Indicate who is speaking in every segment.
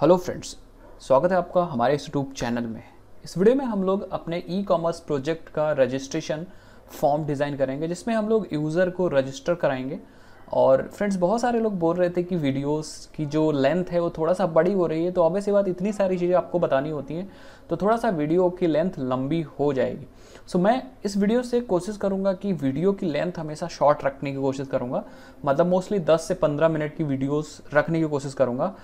Speaker 1: hello friends स्वागत है आपका हमारे इस यूट्यूब चैनल में इस वीडियो में हम लोग अपने ई कॉमर्स प्रोजेक्ट का रजिस्ट्रेशन फॉर्म डिज़ाइन करेंगे जिसमें हम लोग यूज़र को रजिस्टर कराएंगे और फ्रेंड्स बहुत सारे लोग बोल रहे थे कि वीडियोस की जो लेंथ है वो थोड़ा सा बड़ी हो रही है तो अब ऐसी बात इतनी सारी चीज़ें आपको बतानी होती हैं तो थोड़ा सा वीडियो की लेंथ लंबी हो जाएगी सो so, मैं इस वीडियो से कोशिश करूँगा कि वीडियो की लेंथ हमेशा शॉर्ट रखने की कोशिश करूँगा मतलब मोस्टली 10 से 15 मिनट की वीडियोस रखने की कोशिश करूँगा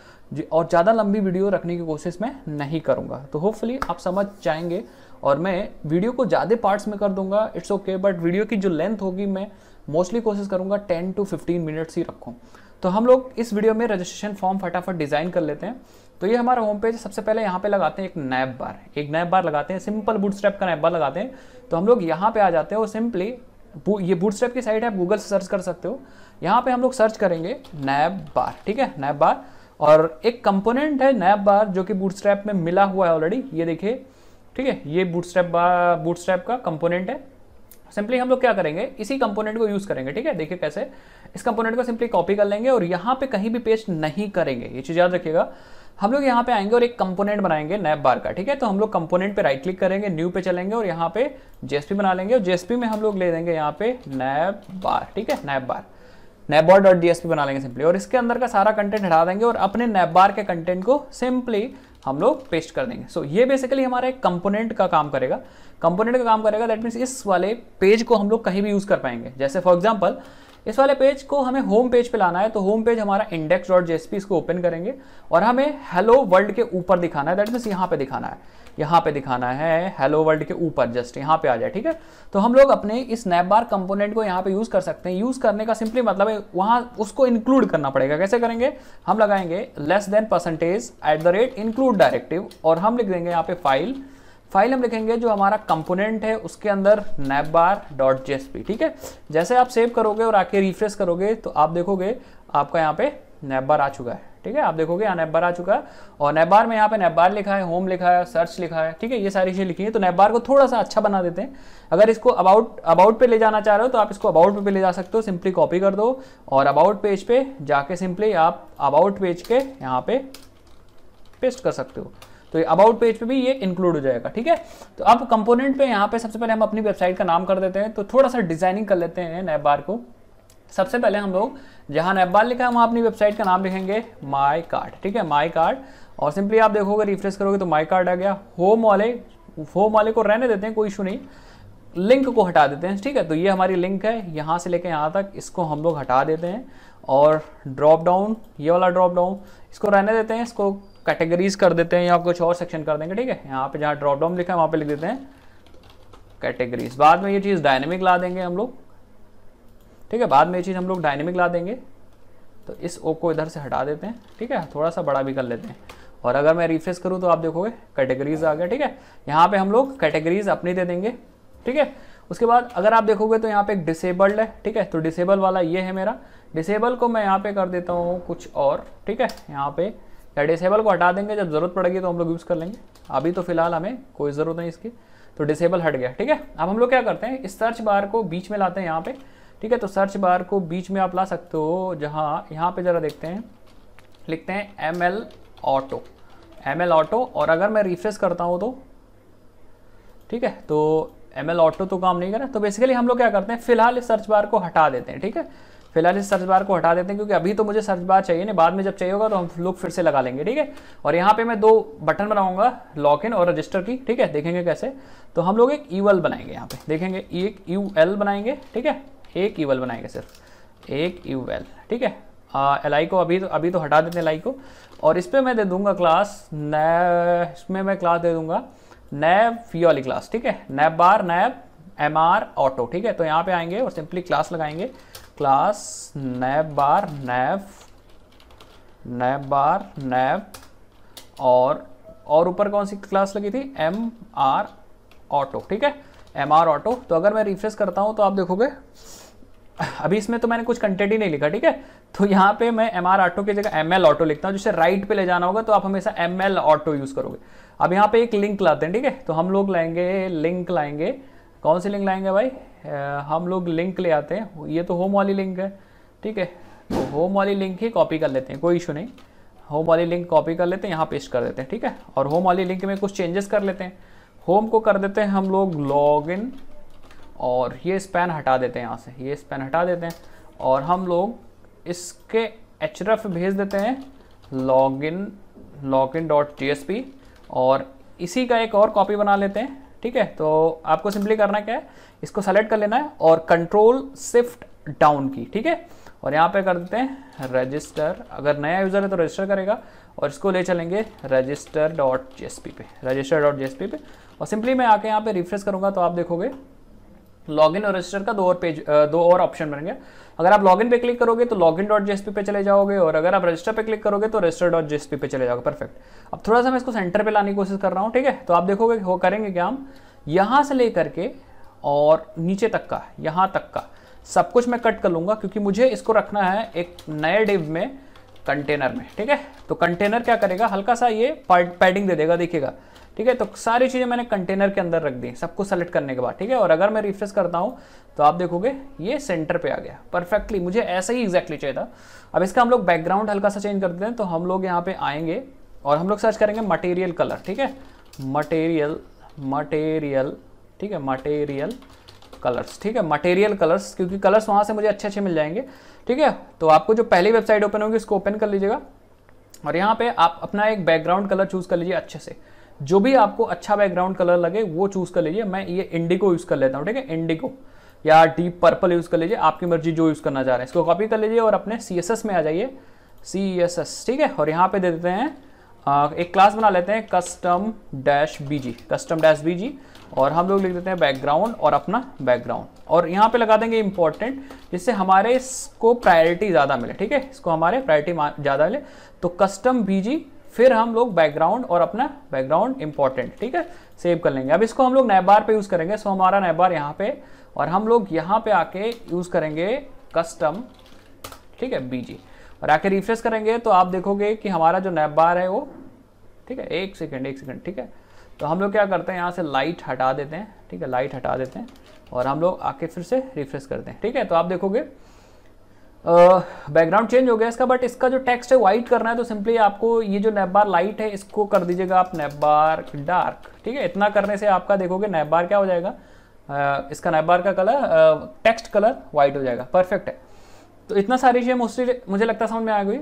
Speaker 1: और ज़्यादा लंबी वीडियो रखने की कोशिश मैं नहीं करूँगा तो होपफुली आप समझ जाएंगे और मैं वीडियो को ज़्यादा पार्ट्स में कर दूंगा इट्स ओके बट वीडियो की जो लेंथ होगी मैं मोस्टली कोशिश करूँगा टेन टू फिफ्टीन मिनट्स ही रखूँ तो हम लोग इस वीडियो में रजिस्ट्रेशन फॉर्म फटाफट डिज़ाइन कर लेते हैं तो ये हमारा होम पेज सबसे पहले यहाँ पे लगाते हैं एक नैब बार एक नैब बार लगाते हैं सिंपल बूट स्टेप का नैब बार लगाते हैं तो हम लोग यहाँ पे आ जाते हैं और सिंपली ये बूट स्टेप की साइट है आप गूगल से सर्च कर सकते हो यहाँ पे हम लोग सर्च करेंगे नैब बार ठीक है नैब बार और एक कंपोनेंट है नैब बार जो कि बूट में मिला हुआ है ऑलरेडी ये देखिए ठीक है ये bootstrap bar bootstrap का कंपोनेंट है सिंपली हम लोग क्या करेंगे इसी कंपोनेंट को यूज़ करेंगे ठीक है देखिए कैसे इस कंपोनेंट को सिंपली कॉपी कर लेंगे और यहाँ पे कहीं भी पेस्ट नहीं करेंगे ये चीज़ याद रखिएगा हम लोग यहाँ पे आएंगे और एक कंपोनेंट बनाएंगे नैप बार का ठीक है तो हम लोग कंपोनेंट पे राइट क्लिक करेंगे न्यू पे चलेंगे और यहाँ पे जेएसपी बना लेंगे और जेएसपी में हम लोग ले देंगे यहाँ पे नैप बार ठीक है navbar bar dot DSP बना लेंगे सिंपली और इसके अंदर का सारा कंटेंट हटा देंगे और अपने बार के कंटेंट को सिंपली हम लोग पेस्ट कर देंगे सो so, ये बेसिकली हमारा एक कंपोनेंट का काम करेगा कंपोनेंट का काम करेगा दैट मीन्स इस वाले पेज को हम लोग कहीं भी यूज़ कर पाएंगे जैसे फॉर एग्जाम्पल इस वाले पेज को हमें होम पेज पे लाना है तो होम पेज हमारा इंडेक्स डॉट जेएसपी इसको ओपन करेंगे और हमें हेलो वर्ल्ड के ऊपर दिखाना है दैट मीन्स यहाँ पे दिखाना है यहाँ पे दिखाना है हेलो वर्ल्ड के ऊपर जस्ट यहाँ पे आ जाए ठीक है तो हम लोग अपने इस स्नैप बार कंपोनेंट को यहाँ पे यूज़ कर सकते हैं यूज़ करने का सिंपली मतलब है वहाँ उसको इंक्लूड करना पड़ेगा कैसे करेंगे हम लगाएंगे less than percentage at the rate include directive और हम लिख देंगे यहाँ पे फाइल फाइल हम लिखेंगे जो हमारा कंपोनेंट है उसके अंदर नैबार डॉट जी ठीक है जैसे आप सेव करोगे और आके रिफ्रेश करोगे तो आप देखोगे आपका यहाँ पे नैबार आ चुका है ठीक है आप देखोगे यहाँ नैबार आ चुका है और नैबार में यहाँ पे नैबार लिखा है होम लिखा है सर्च लिखा है ठीक है ये सारी चीज़ें लिखी है तो नैबार को थोड़ा सा अच्छा बना देते हैं अगर इसको अबाउट अबाउट पे ले जाना चाह रहे हो तो आप इसको अबाउट पे ले जा सकते हो सिंपली कॉपी कर दो और अबाउट पेज पे जाके सिंपली आप अबाउट पेज के यहाँ पे पेस्ट कर सकते हो तो ये अबाउट पेज पे भी ये इंक्लूड हो जाएगा ठीक है तो अब कंपोनेंट पे यहाँ पे सबसे पहले हम अपनी वेबसाइट का नाम कर देते हैं तो थोड़ा सा डिजाइनिंग कर लेते हैं नैब बार को सबसे पहले हम लोग जहाँ नैब बार लिखा है वहाँ अपनी वेबसाइट का नाम लिखेंगे माई कार्ड ठीक है माई कार्ड और सिंपली आप देखोगे रिफ्रेश करोगे तो माई कार्ड आ गया होम वाले होम वाले को रहने देते हैं कोई इशू नहीं लिंक को हटा देते हैं ठीक है तो ये हमारी लिंक है यहाँ से लेकर यहाँ तक इसको हम लोग हटा देते हैं और ड्रॉप डाउन ये वाला ड्रॉप डाउन इसको रहने देते हैं इसको कैटेगरीज कर देते हैं या कुछ और सेक्शन कर देंगे ठीक है यहाँ पे जहाँ ड्रॉप डाउन लिखा है वहाँ पे लिख देते हैं कैटेगरीज बाद में ये चीज़ डायनेमिक ला देंगे हम लोग ठीक है बाद में ये चीज़ हम लोग डायनेमिक ला देंगे तो इस ओ को इधर से हटा देते हैं ठीक है थोड़ा सा बड़ा भी कर लेते हैं और अगर मैं रिफ्रेश करूँ तो आप देखोगे कैटेगरीज आ गया ठीक है यहाँ पे हम लोग कैटेगरीज अपनी दे देंगे ठीक है उसके बाद अगर आप देखोगे तो यहाँ पे एक डिसेबल्ड है ठीक है तो डिसेबल वाला ये है मेरा डिसेबल को मैं यहाँ पे कर देता हूँ कुछ और ठीक है यहाँ पे या डिसेबल को हटा देंगे जब ज़रूरत पड़ेगी तो हम लोग यूज़ कर लेंगे अभी तो फिलहाल हमें कोई ज़रूरत नहीं इसकी तो डिसेबल हट गया ठीक है अब हम लोग क्या करते हैं इस सर्च बार को बीच में लाते हैं यहाँ पे ठीक है तो सर्च बार को बीच में आप ला सकते हो जहाँ यहाँ पे ज़रा देखते हैं लिखते हैं M L auto M L auto और अगर मैं रिफ्रेश करता हूँ तो ठीक है तो एम एल ऑटो तो काम नहीं करा तो बेसिकली हम लोग क्या करते हैं फिलहाल इस सर्च बार को हटा देते हैं ठीक है फिलहाल इस सर्च बार को हटा देते हैं क्योंकि अभी तो मुझे सर्च बार चाहिए ना बाद में जब चाहिए होगा तो हम लुक फिर से लगा लेंगे ठीक है और यहाँ पे मैं दो बटन बनाऊंगा लॉक इन और रजिस्टर की ठीक है देखेंगे कैसे तो हम लोग एक यू बनाएंगे यहाँ पे देखेंगे एक यू बनाएंगे ठीक है एक यू बनाएंगे सिर्फ एक यू ठीक है एल आई को अभी तो अभी तो हटा देते हैं एल आई को और इस पर मैं दे दूंगा क्लास नैब इसमें मैं क्लास दे दूंगा नैब फी वाली क्लास ठीक है navbar nav M R auto ठीक है तो यहाँ पे आएंगे और सिंपली क्लास लगाएंगे class navbar nav navbar nav और और ऊपर कौन सी क्लास लगी थी एम आर ऑटो ठीक है एम आर ऑटो तो अगर मैं रिफ्रेश करता हूं तो आप देखोगे अभी इसमें तो मैंने कुछ कंटेंट ही नहीं लिखा ठीक है तो यहां पे मैं एम आर ऑटो की जगह एम एल ऑटो लिखता हूं जिसे राइट पे ले जाना होगा तो आप हमेशा एम एल ऑटो यूज़ करोगे अब यहां पे एक लिंक लाते हैं ठीक है तो हम लोग लाएंगे लिंक लाएंगे कौन सी लिंक लाएंगे भाई हम लोग लिंक ले आते हैं ये तो होम वाली लिंक है ठीक है तो होम वाली लिंक ही कॉपी कर लेते हैं कोई इशू नहीं होम वाली लिंक कॉपी कर लेते हैं यहाँ पेस्ट कर देते हैं ठीक है और होम वाली लिंक में कुछ चेंजेस कर लेते हैं होम को कर देते हैं हम लोग लॉग इन और ये स्पैन हटा देते हैं यहाँ से ये स्पैन हटा देते हैं और हम लोग इसके एच भेज देते हैं log in log in dot G और इसी का एक और कॉपी बना लेते हैं ठीक है तो आपको सिंपली करना क्या है इसको सेलेक्ट कर लेना है और कंट्रोल शिफ्ट डाउन की ठीक है और यहाँ पे कर देते हैं रजिस्टर अगर नया यूज़र है तो रजिस्टर करेगा और इसको ले चलेंगे रजिस्टर डॉट जी पे रजिस्टर डॉट जी पे और सिंपली मैं आके यहाँ पे रिफ्रेश करूँगा तो आप देखोगे लॉगिन और रजिस्टर का दो और पेज दो और ऑप्शन बनेंगे अगर आप लॉगिन पे क्लिक करोगे तो लॉगिन डॉट जेएसपी पे चले जाओगे और अगर आप रजिस्टर पे क्लिक करोगे तो रजिस्टर डॉट जेएसपी पे चले जाओगे परफेक्ट अब थोड़ा सा मैं इसको सेंटर पे लाने की कोशिश कर रहा हूँ ठीक है तो आप देखोगे वो करेंगे क्या हम यहाँ से ले करके और नीचे तक का यहाँ तक का सब कुछ मैं कट कर लूँगा क्योंकि मुझे इसको रखना है एक नए डिव में कंटेनर में ठीक है तो कंटेनर क्या करेगा हल्का सा ये पैडिंग दे देगा देखिएगा ठीक है तो सारी चीज़ें मैंने कंटेनर के अंदर रख दी सबको सेलेक्ट करने के बाद ठीक है और अगर मैं रिफ्रेस करता हूँ तो आप देखोगे ये सेंटर पे आ गया परफेक्टली मुझे ऐसा ही एग्जैक्टली चाहिए था अब इसका हम लोग बैकग्राउंड हल्का सा चेंज कर देते हैं तो हम लोग यहाँ पे आएंगे और हम लोग सर्च करेंगे मटेरियल कलर ठीक है मटेरियल मटेरियल ठीक है मटेरियल कलर्स ठीक है मटेरियल कलर्स क्योंकि कलर्स वहाँ से मुझे अच्छे अच्छे मिल जाएंगे ठीक है तो आपको जो पहली वेबसाइट ओपन होगी उसको ओपन कर लीजिएगा और यहाँ पे आप अपना एक बैकग्राउंड कलर चूज़ कर लीजिए अच्छे से जो भी आपको अच्छा बैकग्राउंड कलर लगे वो चूज कर लीजिए मैं ये इंडिगो यूज कर लेता हूँ ठीक है इंडिगो या डीप पर्पल यूज कर लीजिए आपकी मर्जी जो यूज करना चाह रहे हैं इसको कॉपी कर लीजिए और अपने सी में आ जाइए सी ठीक है और यहाँ पे दे देते हैं एक क्लास बना लेते हैं custom dash B custom dash BG और हम लोग लिख देते हैं बैकग्राउंड और अपना बैकग्राउंड और यहाँ पे लगा देंगे इंपॉर्टेंट जिससे हमारे इसको प्रायोरिटी ज़्यादा मिले ठीक है इसको हमारे प्रायोरिटी ज़्यादा मिले तो कस्टम बीजी फिर हम लोग बैकग्राउंड और अपना बैकग्राउंड इंपॉर्टेंट ठीक है सेव कर लेंगे अब इसको हम लोग नैबार पे यूज़ करेंगे सो हमारा नैबार यहाँ पे और हम लोग यहाँ पे आके यूज़ करेंगे कस्टम ठीक है बीजी और आके रिफ्रेश करेंगे तो आप देखोगे कि हमारा जो नैबार है वो ठीक है एक सेकेंड एक सेकेंड ठीक है तो हम लोग क्या करते हैं यहाँ से लाइट हटा देते हैं ठीक है लाइट हटा देते हैं और हम लोग आके फिर से रिफ्रेश करते हैं ठीक है तो आप देखोगे बैकग्राउंड चेंज हो गया इसका बट इसका जो टेक्स्ट है वाइट करना है तो सिंपली आपको ये जो नेबार लाइट है इसको कर दीजिएगा आप नेबार डार्क ठीक है इतना करने से आपका देखोगे नेबार क्या हो जाएगा uh, इसका नेबार का कलर टेक्स्ट कलर वाइट हो जाएगा परफेक्ट है तो इतना सारी चीज़ें मोस्टली मुझे लगता समझ में आ गई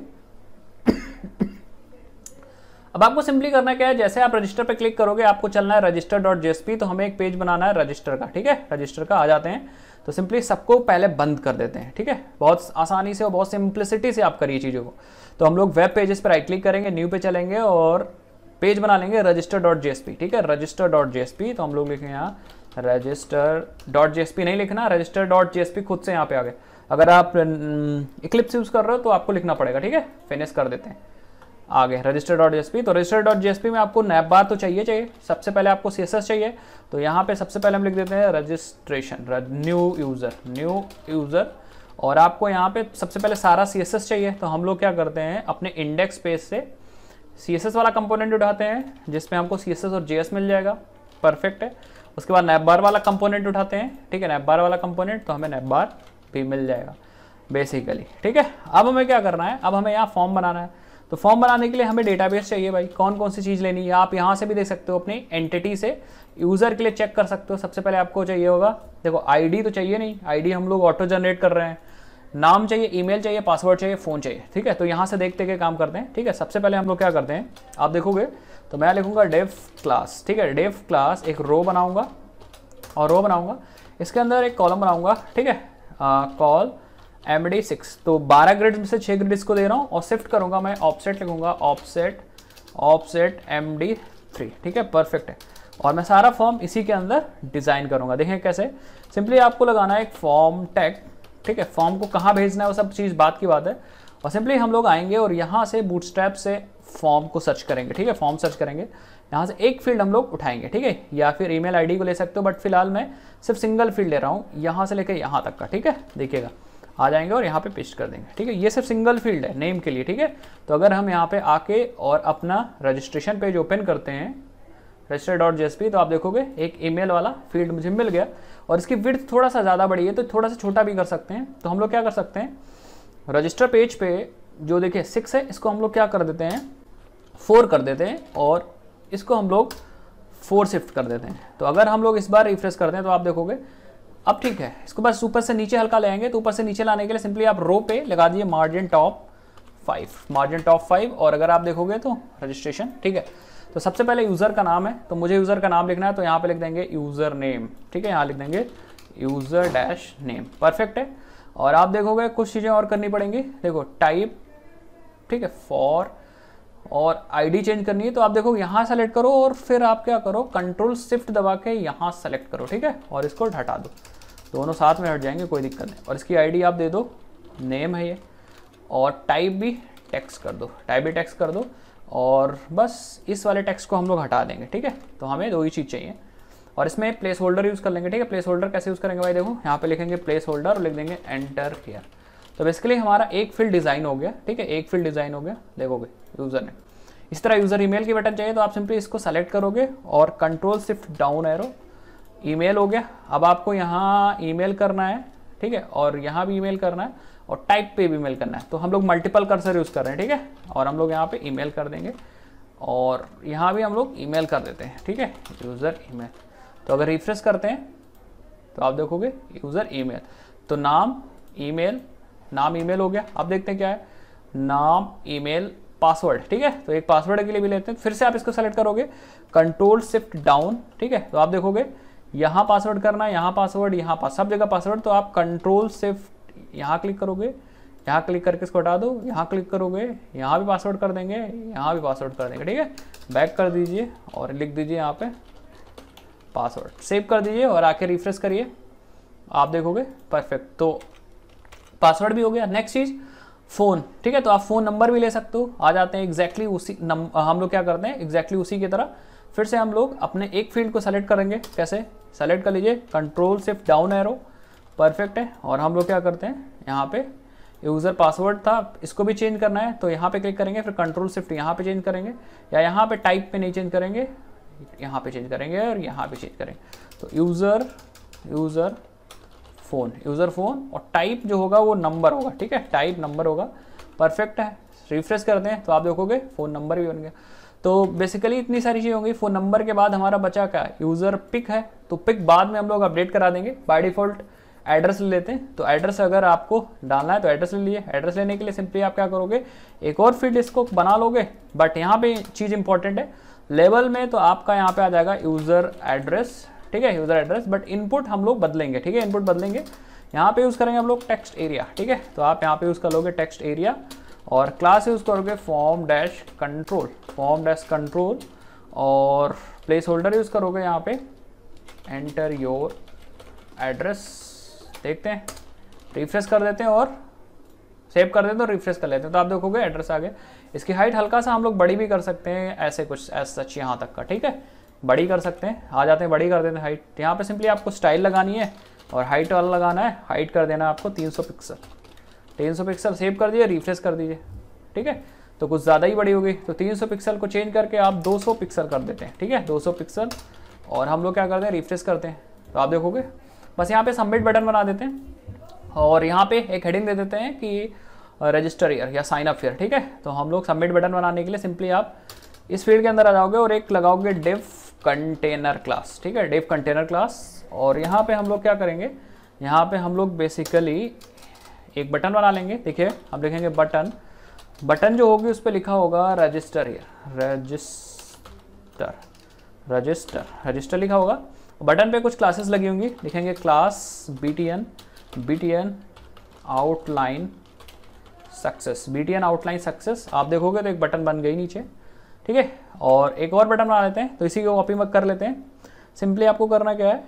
Speaker 1: अब आपको सिंपली करना क्या है जैसे आप रजिस्टर पर क्लिक करोगे आपको चलना है रजिस्टर डॉट जेएसपी तो हमें एक पेज बनाना है रजिस्टर का ठीक है रजिस्टर का आ जाते हैं तो सिंपली सबको पहले बंद कर देते हैं ठीक है बहुत आसानी से और बहुत सिंप्लिसिटी से आप करिए चीज़ों को तो हम लोग वेब पेजेस पर राइट क्लिक करेंगे न्यू पे चलेंगे और पेज बना लेंगे रजिस्टर डॉट जेएसपी ठीक है रजिस्टर डॉट जेएसपी तो हम लोग लिखें यहाँ रजिस्टर डॉट जेएसपी नहीं लिखना रजिस्टर डॉट जेएसपी खुद से यहाँ पे आ गए अगर आप इक्लिप्स हम्म, यूज़ कर रहे हो तो आपको लिखना पड़ेगा ठीक है फिनिश कर देते हैं आ गए रजिस्टर डॉट जी तो रजिस्टर डॉट जी में आपको नैप बार तो चाहिए चाहिए सबसे पहले आपको सी चाहिए तो यहाँ पे सबसे पहले हम लिख देते हैं registration new user new user और आपको यहाँ पे सबसे पहले सारा सी चाहिए तो हम लोग क्या करते हैं अपने इंडेक्स पेज से सी वाला कंपोनेंट उठाते हैं जिसमें हमको सी और जे मिल जाएगा परफेक्ट है उसके बाद नैप बार वाला कंपोनेंट उठाते हैं ठीक है नैप बार वाला कंपोनेंट तो हमें नैप बार भी मिल जाएगा बेसिकली ठीक है अब हमें क्या करना है अब हमें यहाँ फॉर्म बनाना है तो फॉर्म बनाने के लिए हमें डेटाबेस चाहिए भाई कौन कौन सी चीज़ लेनी है आप यहाँ से भी देख सकते हो अपनी एंटिटी से यूज़र के लिए चेक कर सकते हो सबसे पहले आपको चाहिए होगा देखो आईडी तो चाहिए नहीं आईडी हम लोग ऑटो जनरेट कर रहे हैं नाम चाहिए ईमेल चाहिए पासवर्ड चाहिए फ़ोन चाहिए ठीक है तो यहाँ से देखते के काम करते हैं ठीक है सबसे पहले हम लोग क्या करते हैं आप देखोगे तो मैं लिखूँगा डेव क्लास ठीक है डेव क्लास एक रो बनाऊँगा और रो बनाऊँगा इसके अंदर एक कॉलम बनाऊँगा ठीक है कॉल एम डी सिक्स तो बारह ग्रेड में से छः ग्रेड इसको दे रहा हूँ और शिफ्ट करूंगा मैं ऑफसेट लिखूंगा offset offset M D three ठीक है परफेक्ट है और मैं सारा फॉर्म इसी के अंदर डिज़ाइन करूंगा देखें कैसे सिंपली आपको लगाना है एक फॉर्म टैग ठीक है फॉर्म को कहाँ भेजना है वो सब चीज़ बात की बात है और सिंपली हम लोग आएंगे और यहाँ से बूट से फॉर्म को सर्च करेंगे ठीक है फॉर्म सर्च करेंगे यहाँ से एक फील्ड हम लोग उठाएंगे ठीक है या फिर ईमेल आईडी को ले सकते हो बट फिलहाल मैं सिर्फ सिंगल फील्ड ले रहा हूँ यहाँ से लेकर यहाँ तक का ठीक है देखिएगा आ जाएंगे और यहाँ पे पेस्ट कर देंगे ठीक है ये सिर्फ सिंगल फील्ड है नेम के लिए ठीक है तो अगर हम यहाँ पे आके और अपना रजिस्ट्रेशन पेज ओपन करते हैं रजिस्टर डॉट जेएसपी तो आप देखोगे एक ईमेल वाला फील्ड मुझे मिल गया और इसकी विर्थ थोड़ा सा ज़्यादा बढ़ी है तो थोड़ा सा छोटा भी कर सकते हैं तो हम लोग क्या कर सकते हैं रजिस्टर पेज पर जो देखिए सिक्स है इसको हम लोग क्या कर देते हैं फोर कर देते हैं और इसको हम लोग फोर शिफ्ट कर देते हैं तो अगर हम लोग इस बार रिफ्रेश करते हैं तो आप देखोगे अब ठीक है इसको बस ऊपर से नीचे हल्का लेंगे तो ऊपर से नीचे लाने के लिए सिंपली आप रो पे लगा दीजिए margin top five margin top five और अगर आप देखोगे तो रजिस्ट्रेशन ठीक है तो सबसे पहले यूज़र का नाम है तो मुझे यूज़र का नाम लिखना है तो यहाँ पे लिख देंगे यूज़र नेम ठीक है यहाँ लिख देंगे यूज़र डैश नेम परफेक्ट है और आप देखोगे कुछ चीज़ें और करनी पड़ेंगी देखो टाइप ठीक है फॉर और आईडी चेंज करनी है तो आप देखो यहाँ सेलेक्ट करो और फिर आप क्या करो कंट्रोल शिफ्ट दबा के यहाँ सेलेक्ट करो ठीक है और इसको हटा दो दोनों साथ में हट जाएंगे कोई दिक्कत नहीं और इसकी आईडी आप दे दो नेम है ये और टाइप भी टैक्स कर दो टाइप भी टैक्स कर दो और बस इस वाले टैक्स को हम लोग हटा देंगे ठीक है तो हमें दो ही चीज़ चाहिए और इसमें प्लेस होल्डर यूज़ कर लेंगे ठीक है प्लेस होल्डर कैसे यूज़ करेंगे भाई देखो यहाँ पर लिखेंगे प्लेस होल्डर और लिख देंगे एंटर केयर तो बेसिकली हमारा एक फील्ड डिज़ाइन हो गया ठीक है एक फील्ड डिज़ाइन हो गया देखोगे यूज़र ने इस तरह यूज़र ईमेल की बटन चाहिए तो आप सिंपली इसको सेलेक्ट करोगे और कंट्रोल सिर्फ डाउन एरो ईमेल हो गया अब आपको यहाँ ईमेल करना है ठीक है और यहाँ भी ईमेल करना है और टाइप पे भी ईमेल करना है तो हम लोग मल्टीपल कर्सर यूज़ कर रहे हैं ठीक है और हम लोग यहाँ पे ईमेल कर देंगे और यहाँ भी हम लोग ईमेल कर देते हैं ठीक है यूज़र ईमेल तो अगर रिफ्रेश करते हैं तो आप देखोगे यूज़र ईमेल तो नाम ईमेल नाम ईमेल हो गया अब देखते हैं क्या है नाम ईमेल पासवर्ड ठीक है तो एक पासवर्ड के लिए भी लेते हैं फिर से आप इसको सेलेक्ट करोगे कंट्रोल शिफ्ट डाउन ठीक है तो आप देखोगे यहाँ पासवर्ड करना है यहाँ पासवर्ड यहाँ पास सब जगह पासवर्ड तो आप कंट्रोल शिफ्ट यहाँ क्लिक करोगे यहाँ क्लिक करके इसको हटा दो यहाँ क्लिक करोगे यहाँ भी पासवर्ड कर देंगे यहाँ भी पासवर्ड कर देंगे ठीक है बैक कर दीजिए और लिख दीजिए यहाँ पे पासवर्ड सेव कर दीजिए और आके रिफ्रेश करिए आप देखोगे परफेक्ट तो पासवर्ड भी हो गया नेक्स्ट चीज़ फ़ोन ठीक है तो आप फ़ोन नंबर भी ले सकते हो आ जाते हैं एग्जैक्टली उसी नम, हम लोग क्या करते हैं एग्जैक्टली उसी की तरह फिर से हम लोग अपने एक फील्ड को सेलेक्ट करेंगे कैसे सेलेक्ट कर लीजिए कंट्रोल सिर्फ डाउन एरो परफेक्ट है और हम लोग क्या करते हैं यहाँ पे यूज़र पासवर्ड था इसको भी चेंज करना है तो यहाँ पे क्लिक करेंगे फिर कंट्रोल सिफ्ट यहाँ पे चेंज करेंगे या यहाँ पे टाइप पे नहीं चेंज करेंगे यहाँ पे चेंज करेंगे और यहाँ पे चेंज करेंगे तो user user phone user phone और टाइप जो होगा वो नंबर होगा ठीक है टाइप नंबर होगा परफेक्ट है रिफ्रेश करते हैं तो आप देखोगे फ़ोन नंबर भी बन गया तो बेसिकली इतनी सारी चीज़ें होंगी फ़ोन नंबर के बाद हमारा बचा क्या यूज़र पिक है तो पिक बाद में हम लोग अपडेट करा देंगे बाय डिफ़ॉल्ट एड्रेस ले लेते हैं तो एड्रेस अगर आपको डालना है तो एड्रेस ले लिए एड्रेस लेने के लिए सिंपली आप क्या करोगे एक और फील्ड इसको बना लोगे बट यहाँ पे चीज़ इंपॉर्टेंट है लेवल में तो आपका यहाँ पे आ जाएगा यूज़र एड्रेस ठीक है यूज़र एड्रेस बट इनपुट हम लोग बदलेंगे ठीक है इनपुट बदलेंगे यहाँ पे यूज़ करेंगे हम लोग टेक्स्ट एरिया ठीक है तो आप यहाँ पे यूज़ कर लोगे टेक्स्ट एरिया और क्लास यूज़ करोगे form dash control form dash control और प्लेस होल्डर यूज़ करोगे यहाँ पे एंटर योर एड्रेस देखते हैं रिफ्रेश कर देते हैं और सेव कर देते हैं और तो रिफ्रेश कर लेते हैं तो आप देखोगे एड्रेस आ इसकी हाइट हल्का सा हम लोग बड़ी भी कर सकते हैं ऐसे कुछ ऐसा सच यहाँ तक का ठीक है बड़ी कर सकते हैं आ जाते हैं बड़ी कर देते हैं हाइट तो यहाँ पे सिंपली आपको स्टाइल लगानी है और हाइट वाला लगाना है हाइट कर देना आपको 300 पिक्सल 300 पिक्सल सेव कर दीजिए रिफ्रेश कर दीजिए ठीक है तो कुछ ज़्यादा ही बड़ी होगी तो 300 पिक्सल को चेंज करके आप 200 पिक्सल कर देते हैं ठीक है 200 पिक्सल और हम लोग क्या करते हैं रिफ्रेश करते हैं तो आप देखोगे बस यहाँ पर सबमिट बटन बना देते हैं और यहाँ पर एक हेडिंग दे देते हैं कि रजिस्टर ईयर या साइन अप ईयर ठीक है तो हम लोग सबमिट बटन बनाने के लिए सिंपली आप इस फील्ड के अंदर आ जाओगे और एक लगाओगे डिफ कंटेनर क्लास ठीक है डेफ कंटेनर क्लास और यहाँ पे हम लोग क्या करेंगे यहाँ पे हम लोग बेसिकली एक बटन बना लेंगे देखिए हम लिखेंगे बटन बटन जो होगी उस पर लिखा होगा रजिस्टर ये रजिस्टर रजिस्टर रजिस्टर लिखा होगा बटन पे कुछ क्लासेस लगी होंगी लिखेंगे class B T N B T N outline success B T N outline success आप देखोगे तो एक बटन बन गई नीचे ठीक है और एक और बटन बना लेते हैं तो इसी को कॉपी मक कर लेते हैं सिंपली आपको करना क्या है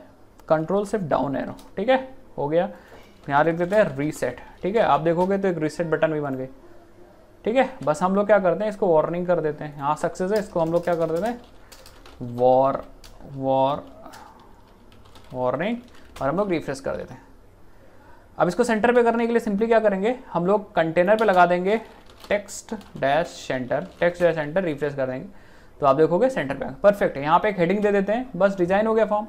Speaker 1: कंट्रोल सिर्फ डाउन एरो ठीक है हो गया यहाँ लिख देते हैं रीसेट ठीक है आप देखोगे तो एक रीसेट बटन भी बन गई ठीक है बस हम लोग क्या करते हैं इसको वार्निंग कर देते हैं यहाँ सक्सेस है इसको हम लोग क्या कर देते हैं वॉर वॉर वार्निंग और हम लोग रिफ्रेश कर देते हैं अब इसको सेंटर पे करने के लिए सिंपली क्या करेंगे हम लोग कंटेनर पे लगा देंगे text dash center text dash center refresh कर देंगे तो आप देखोगे सेंटर पे परफेक्ट यहाँ पे एक हेडिंग दे देते हैं बस डिजाइन हो गया फॉर्म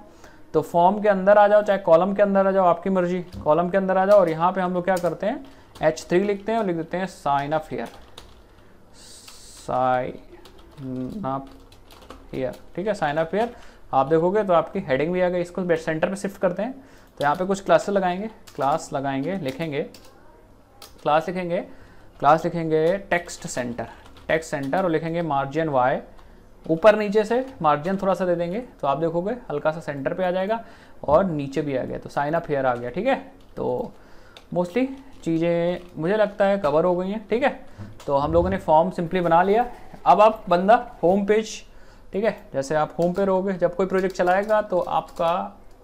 Speaker 1: तो फॉर्म के अंदर आ जाओ चाहे कॉलम के अंदर आ जाओ आपकी मर्जी कॉलम के अंदर आ जाओ और यहाँ पे हम लोग क्या करते हैं एच थ्री लिखते हैं और लिख देते हैं sign up here sign up here ठीक है साइन अप हेयर आप देखोगे तो आपकी हेडिंग भी आ गई इसको सेंटर पर शिफ्ट करते हैं तो यहाँ पे कुछ क्लासेस लगाएंगे क्लास लगाएंगे लिखेंगे क्लास लिखेंगे क्लास लिखेंगे टेक्स्ट सेंटर टेक्स्ट सेंटर और लिखेंगे मार्जिन वाई ऊपर नीचे से मार्जिन थोड़ा सा दे देंगे तो आप देखोगे हल्का सा सेंटर पे आ जाएगा और नीचे भी आ गया तो साइन अप हेयर आ गया ठीक है तो मोस्टली चीज़ें मुझे लगता है कवर हो गई हैं ठीक है तो हम लोगों ने फॉर्म सिंपली बना लिया अब आप बंदा होम पेज ठीक है जैसे आप होम पे रहोगे जब कोई प्रोजेक्ट चलाएगा तो आपका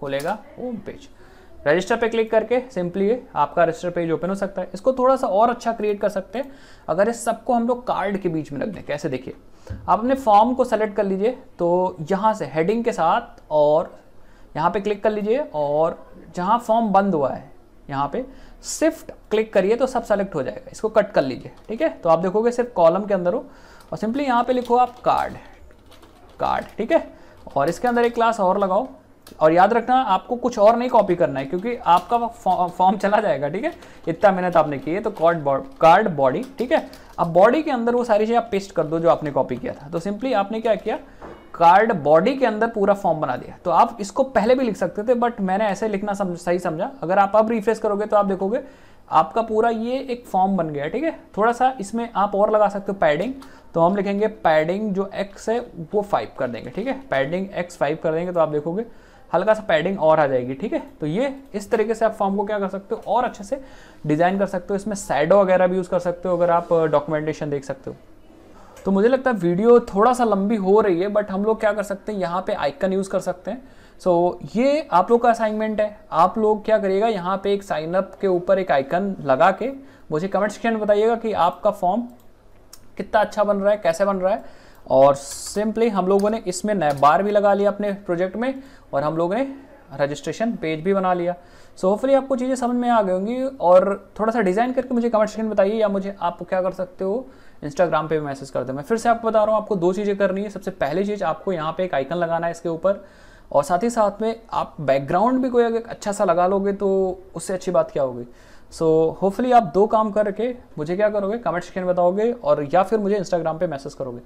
Speaker 1: खोलेगा होम पेज रजिस्टर पे क्लिक करके सिंपली आपका रजिस्टर पेज ओपन हो सकता है इसको थोड़ा सा और अच्छा क्रिएट कर सकते हैं अगर इस सबको हम लोग कार्ड के बीच में रख दें कैसे देखिए आप अपने फॉर्म को सेलेक्ट कर लीजिए तो यहाँ से हेडिंग के साथ और यहाँ पे क्लिक कर लीजिए और जहाँ फॉर्म बंद हुआ है यहाँ पे सिफ्ट क्लिक करिए तो सब सेलेक्ट हो जाएगा इसको कट कर लीजिए ठीक है तो आप देखोगे सिर्फ कॉलम के अंदर हो और सिंपली यहाँ पे लिखो आप कार्ड कार्ड ठीक है और इसके अंदर एक क्लास और लगाओ और याद रखना आपको कुछ और नहीं कॉपी करना है क्योंकि आपका फॉर्म चला जाएगा ठीक है इतना मेहनत आपने की है तो कार्ड कार्ड बॉडी ठीक है अब बॉडी के अंदर वो सारी चीज़ आप पेस्ट कर दो जो आपने कॉपी किया था तो सिंपली आपने क्या किया कार्ड बॉडी के अंदर पूरा फॉर्म बना दिया तो आप इसको पहले भी लिख सकते थे बट मैंने ऐसे लिखना समझ सही समझा अगर आप अब रिफ्रेश करोगे तो आप देखोगे आपका पूरा ये एक फॉर्म बन गया ठीक है थोड़ा सा इसमें आप और लगा सकते हो पैडिंग तो हम लिखेंगे पैडिंग जो एक्स है वो फाइव कर देंगे ठीक है पैडिंग एक्स फाइव कर देंगे तो आप देखोगे हल्का सा पैडिंग और आ जाएगी ठीक है तो ये इस तरीके से आप फॉर्म को क्या कर सकते हो और अच्छे से डिज़ाइन कर सकते हो इसमें सैडो वगैरह भी यूज़ कर सकते हो अगर आप डॉक्यूमेंटेशन देख सकते हो तो मुझे लगता है वीडियो थोड़ा सा लंबी हो रही है बट हम लोग क्या कर सकते हैं यहाँ पे आइकन यूज़ कर सकते हैं सो so, ये आप लोग का असाइनमेंट है आप लोग क्या करिएगा यहाँ पे एक साइन अप के ऊपर एक आइकन लगा के मुझे कमेंट सेक्शन में बताइएगा कि आपका फॉर्म कितना अच्छा बन रहा है कैसे बन रहा है और सिंपली हम लोगों ने इसमें नया बार भी लगा लिया अपने प्रोजेक्ट में और हम लोगों ने रजिस्ट्रेशन पेज भी बना लिया सो so, होपफुली आपको चीज़ें समझ में आ गई होंगी और थोड़ा सा डिज़ाइन करके मुझे कमेंट सेक्शन में बताइए या मुझे आप क्या कर सकते हो इंस्टाग्राम पे भी मैसेज कर दो मैं फिर से आपको बता रहा हूँ आपको दो चीज़ें करनी है सबसे पहली चीज़ आपको यहाँ पे एक आइकन लगाना है इसके ऊपर और साथ ही साथ में आप बैकग्राउंड भी कोई अगर अच्छा सा लगा लोगे तो उससे अच्छी बात क्या होगी सो so, होपफुली आप दो काम करके मुझे क्या करोगे कमेंट सेक्शन में बताओगे और या फिर मुझे इंस्टाग्राम पे मैसेज करोगे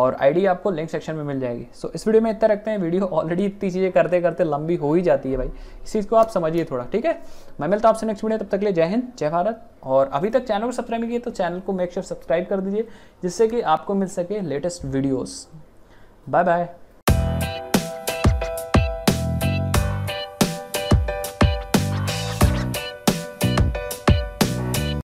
Speaker 1: और आईडी आपको लिंक सेक्शन में मिल जाएगी सो so, इस वीडियो में इतना रखते हैं वीडियो ऑलरेडी इतनी चीज़ें करते करते लंबी हो ही जाती है भाई इस चीज़ को आप समझिए थोड़ा ठीक है मैं मिलता आपसे नेक्स्ट वीडियो तब तक के लिए जय हिंद जय भारत और अभी तक चैनल को सब्सक्राइब नहीं तो चैनल को मेक श्योर sure सब्सक्राइब कर दीजिए जिससे कि आपको मिल सके लेटेस्ट वीडियोज़ बाय बाय